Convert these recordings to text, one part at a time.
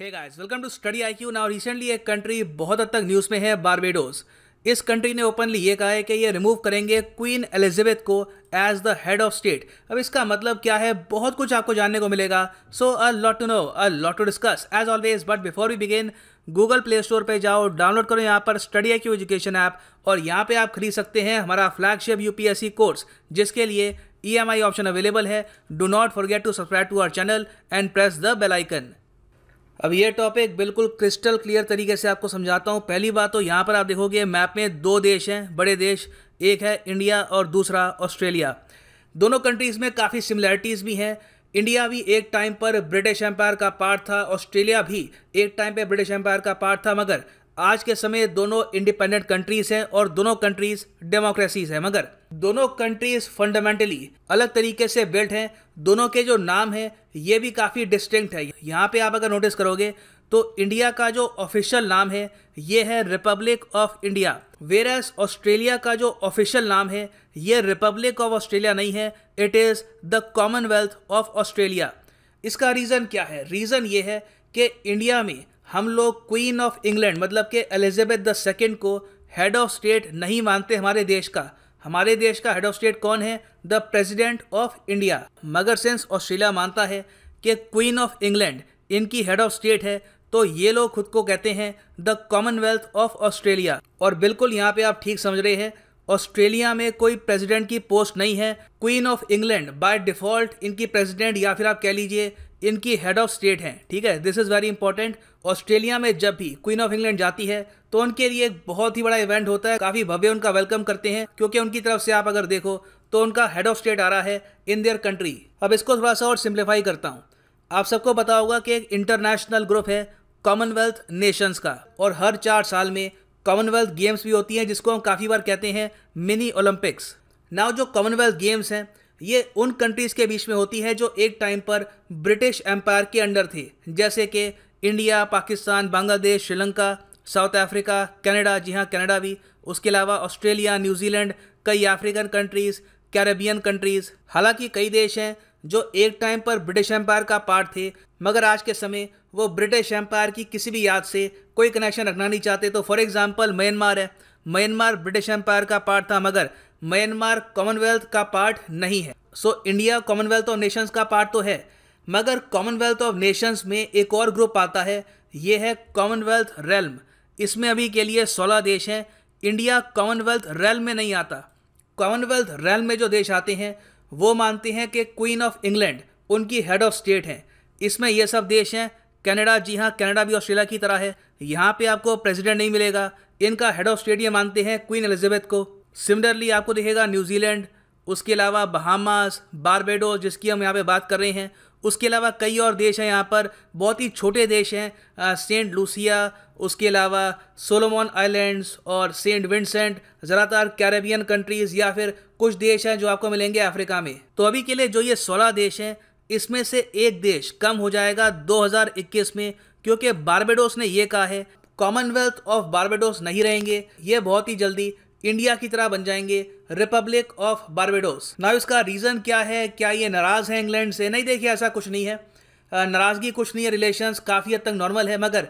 hey guys welcome to Study I Q now recently एक country बहुत हद तक न्यूज़ में है बारबेडोस इस कंट्री ने ओपनली ये कहा है कि ये रिमूव करेंगे क्वीन एलिजाबेथ को as the head of state अब इसका मतलब क्या है बहुत कुछ आपको जानने को मिलेगा so a lot to know a lot to discuss as always but before we begin Google Play Store पर जाओ डाउनलोड करो यहाँ पर Study I Q education app और यहाँ पर आप खरीद सकते हैं हमारा फ्लैगशिप सी कोर्स जिसके लिए ई ऑप्शन अवेलेबल है do not forget to subscribe to our channel and press the bell icon अब ये टॉपिक बिल्कुल क्रिस्टल क्लियर तरीके से आपको समझाता हूँ पहली बात तो यहाँ पर आप देखोगे मैप में दो देश हैं बड़े देश एक है इंडिया और दूसरा ऑस्ट्रेलिया दोनों कंट्रीज़ में काफ़ी सिमिलैरिटीज़ भी हैं इंडिया भी एक टाइम पर ब्रिटिश एम्पायर का पार्ट था ऑस्ट्रेलिया भी एक टाइम पर ब्रिटिश एम्पायर का पार्ट था मगर आज के समय दोनों इंडिपेंडेंट कंट्रीज़ हैं और दोनों कंट्रीज़ डेमोक्रेसीज़ हैं मगर दोनों कंट्रीज फंडामेंटली अलग तरीके से बिल्ट हैं दोनों के जो नाम हैं ये भी काफ़ी डिस्टिंक्ट है यहाँ पे आप अगर नोटिस करोगे तो इंडिया का जो ऑफिशियल नाम है ये है republic of India whereas Australia का जो ऑफिशियल नाम है ये रिपब्लिक ऑफ ऑस्ट्रेलिया नहीं है it is the commonwealth of Australia इसका रीज़न क्या है रीज़न ये है कि इंडिया में हम लोग क्वीन ऑफ इंग्लैंड मतलब कि एलिजाबेथ द सेकेंड को हेड ऑफ स्टेट नहीं मानते हमारे देश का हमारे देश का हेड ऑफ स्टेट कौन है द प्रेसिडेंट ऑफ इंडिया मगर सेंस ऑस्ट्रेलिया मानता है कि क्वीन ऑफ इंग्लैंड इनकी हेड ऑफ स्टेट है तो ये लोग खुद को कहते हैं द कॉमनवेल्थ ऑफ ऑस्ट्रेलिया और बिल्कुल यहाँ पे आप ठीक समझ रहे हैं ऑस्ट्रेलिया में कोई प्रेसिडेंट की पोस्ट नहीं है queen of England by default इनकी प्रेसिडेंट या फिर आप कह लीजिए इनकी हेड ऑफ स्टेट हैं ठीक है this is very important Australia में जब भी क्वीन ऑफ इंग्लैंड जाती है तो उनके लिए एक बहुत ही बड़ा इवेंट होता है काफ़ी भव्य उनका वेलकम करते हैं क्योंकि उनकी तरफ से आप अगर देखो तो उनका हेड ऑफ स्टेट आ रहा है इन देयर कंट्री अब इसको थोड़ा सा और सिंप्लीफाई करता हूँ आप सबको पता होगा कि एक इंटरनेशनल ग्रुप है कॉमनवेल्थ नेशंस का और हर चार साल में कॉमनवेल्थ गेम्स भी होती हैं जिसको हम काफ़ी बार कहते हैं मिनी ओलंपिक्स नाउ जो कॉमनवेल्थ गेम्स हैं ये उन कंट्रीज़ के बीच में होती है जो एक टाइम पर ब्रिटिश एम्पायर के अंडर थे जैसे कि India Pakistan Bangladesh Sri Lanka South Africa Canada जी हाँ कनाडा भी उसके अलावा ऑस्ट्रेलिया न्यूजीलैंड कई अफ्रीकन कंट्रीज़ कैरेबियन कंट्रीज़ हालांकि कई देश हैं जो एक टाइम पर ब्रिटिश एम्पायर का पार्ट थे मगर आज के समय वो ब्रिटिश एम्पायर की किसी भी याद से कोई कनेक्शन रखना नहीं चाहते तो फॉर एग्ज़ाम्पल म्यांमार है म्यांमार ब्रिटिश एम्पायर का पार्ट था मगर म्यांमार कॉमनवेल्थ का पार्ट नहीं है so India commonwealth of nations का पार्ट तो है मगर कॉमनवेल्थ ऑफ नेशंस में एक और ग्रुप आता है ये है कॉमनवेल्थ रेलम इसमें अभी के लिए सोलह देश हैं इंडिया कॉमनवेल्थ रेल में नहीं आता कॉमनवेल्थ रेल में जो देश आते हैं वो मानते हैं कि क्वीन ऑफ इंग्लैंड उनकी हेड ऑफ स्टेट हैं इसमें ये सब देश हैं कनाडा जी हाँ कनाडा भी ऑस्ट्रेलिया की तरह है यहाँ पे आपको प्रेसिडेंट नहीं मिलेगा इनका हेड ऑफ स्टेट ये मानते हैं क्वीन एलिजाबेथ को सिमिलरली आपको दिखेगा न्यूजीलैंड उसके अलावा बहामास बारबेडोस जिसकी हम यहाँ पे बात कर रहे हैं उसके अलावा कई और देश हैं यहाँ पर बहुत ही छोटे देश हैं सेंट लूसिया उसके अलावा सोलोमॉन आइलैंड्स और सेंट विंसेंट ज़्यादातर कैरेबियन कंट्रीज़ या फिर कुछ देश हैं जो आपको मिलेंगे अफ्रीका में तो अभी के लिए जो ये सोलह देश हैं इसमें से एक देश कम हो जाएगा 2021 में क्योंकि बारबेडोस ने ये कहा है कॉमनवेल्थ ऑफ बारबेडोस नहीं रहेंगे ये बहुत ही जल्दी इंडिया की तरह बन जाएंगे रिपब्लिक ऑफ बारबेडोस ना इसका रीज़न क्या है क्या ये नाराज़ है इंग्लैंड से नहीं देखिए ऐसा कुछ नहीं है नाराज़गी कुछ नहीं है रिलेशंस काफ़ी हद तक नॉर्मल है मगर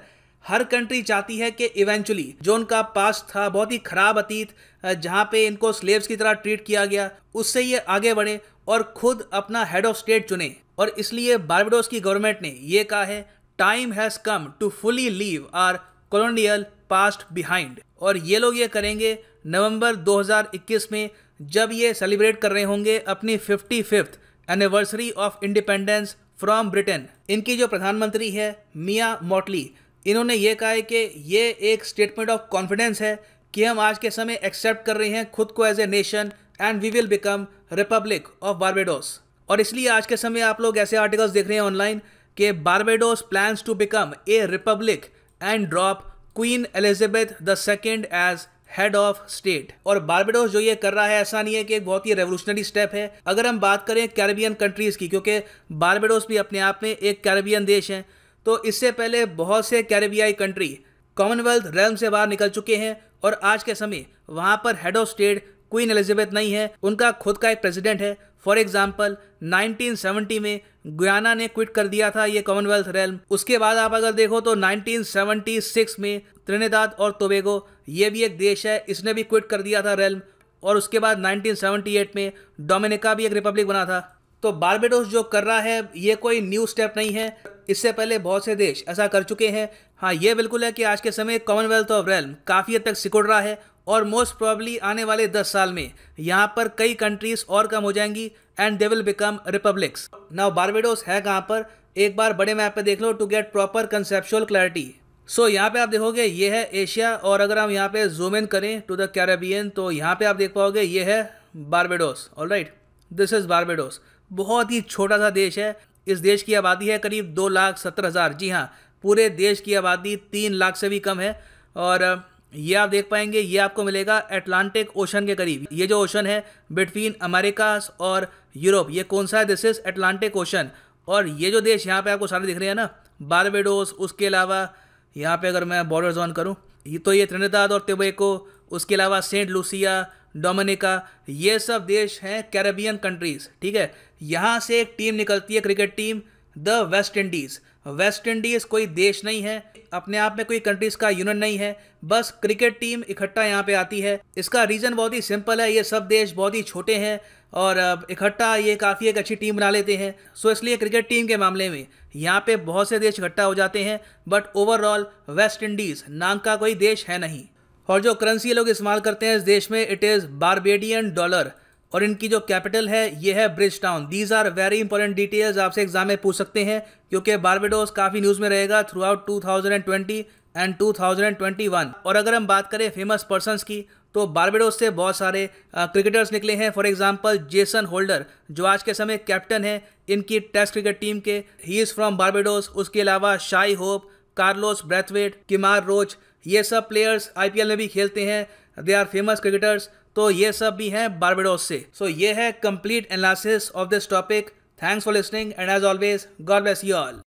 हर कंट्री चाहती है कि इवेंचुअली जो उनका पास था बहुत ही ख़राब अतीत जहाँ पे इनको स्लेव्स की तरह ट्रीट किया गया उससे ये आगे बढ़े और खुद अपना हेड ऑफ स्टेट चुने और इसलिए बारबेडोस की गवर्नमेंट ने ये कहा है time has come to fully leave our colonial past behind और ये लोग ये करेंगे नवंबर 2021 में जब ये सेलिब्रेट कर रहे होंगे अपनी fifty fifth anniversary of independence from Britain इनकी जो प्रधानमंत्री है मिया मोटली इन्होंने ये कहा है कि ये एक स्टेटमेंट ऑफ कॉन्फिडेंस है कि हम आज के समय एक्सेप्ट कर रहे हैं खुद को as a nation and we will become republic of Barbados और इसलिए आज के समय आप लोग ऐसे आर्टिकल्स देख रहे हैं ऑनलाइन कि Barbados plans to become a republic and drop queen Elizabeth the second as head of state और बारबेडोस जो ये कर रहा है ऐसा नहीं है कि एक बहुत ही रेवोल्यूशनरी स्टेप है अगर हम बात करें कैरेबियन कंट्रीज़ की क्योंकि बारबेडोस भी अपने आप में एक कैरेबियन देश है तो इससे पहले बहुत से कैरेबियाई कंट्री कॉमनवेल्थ रैम से बाहर निकल चुके हैं और आज के समय वहाँ पर head of state queen Elizabeth नहीं है उनका खुद का एक प्रेसिडेंट है फॉर एग्जाम्पल 1970 में गुयाना ने क्विट कर दिया था ये कॉमनवेल्थ रेल उसके बाद आप अगर देखो तो 1976 में त्रिनेदाद और तोबेगो ये भी एक देश है इसने भी क्विट कर दिया था रेल और उसके बाद 1978 में डोमिनिका भी एक रिपब्लिक बना था तो बारबेडोस जो कर रहा है ये कोई न्यू स्टेप नहीं है इससे पहले बहुत से देश ऐसा कर चुके हैं हाँ ये बिल्कुल है कि आज के समय कॉमनवेल्थ ऑफ रेलम काफ़ी हद तक सिकुड़ रहा है और मोस्ट प्रॉब्ली आने वाले दस साल में यहाँ पर कई कंट्रीज़ और कम हो जाएंगी and they will become republics now Barbados है कहाँ पर एक बार बड़े मैप पे देख लो to get proper conceptual clarity so यहाँ पे आप देखोगे ये है एशिया और अगर हम यहाँ पे जूम इन करें टू द कैरेबियन तो यहाँ पे आप देख पाओगे ये है Barbados all right this is Barbados बहुत ही छोटा सा देश है इस देश की आबादी है करीब दो लाख सत्तर हज़ार जी हाँ पूरे देश की आबादी तीन लाख से भी कम है और ये आप देख पाएंगे ये आपको मिलेगा एटलांटिक ओशन के करीब ये जो ओशन है बिटवीन अमेरिकास और यूरोप ये कौन सा है दिस इज एटलांटिक ओशन और ये जो देश यहाँ पे आपको सारे दिख रहे हैं ना बारबेडोस उसके अलावा यहाँ पे अगर मैं बॉर्डर जोन करूँ ये तो ये त्रिनेदाद और तिबेको उसके अलावा सेंट लूसिया डोमिनिका ये सब देश हैं कैरेबियन कंट्रीज़ ठीक है यहाँ से एक टीम निकलती है cricket team the West Indies West Indies कोई देश नहीं है अपने आप में कोई कंट्रीज़ का यूनियन नहीं है बस क्रिकेट टीम इकट्ठा यहाँ पे आती है इसका रीज़न बहुत ही सिंपल है ये सब देश बहुत ही छोटे हैं और इकट्ठा ये काफ़ी एक अच्छी टीम बना लेते हैं सो इसलिए क्रिकेट टीम के मामले में यहाँ पे बहुत से देश इकट्ठा हो जाते हैं बट ओवरऑल वेस्ट इंडीज़ नाम का कोई देश है नहीं और जो करेंसी लोग इस्तेमाल करते हैं इस देश में इट इज़ बारबेडियन डॉलर और इनकी जो कैपिटल है ये है Bridgetown these are very important details आपसे एग्जाम में पूछ सकते हैं क्योंकि बारबेडोस काफ़ी न्यूज़ में रहेगा throughout two and two और अगर हम बात करें फेमस पर्सनस की तो बारबेडोस से बहुत सारे क्रिकेटर्स निकले हैं फॉर एग्जांपल जेसन होल्डर जो आज के समय कैप्टन है इनकी टेस्ट क्रिकेट टीम के ही इज़ फ्रॉम बारबेडोस उसके अलावा Shai Hope Carlos Brathwaite Kemar Roach ये सब प्लेयर्स आईपीएल में भी खेलते हैं दे आर फेमस क्रिकेटर्स तो ये सब भी हैं बारबेडोस से सो so ये है complete analysis of this topic thanks for listening and as always God bless you all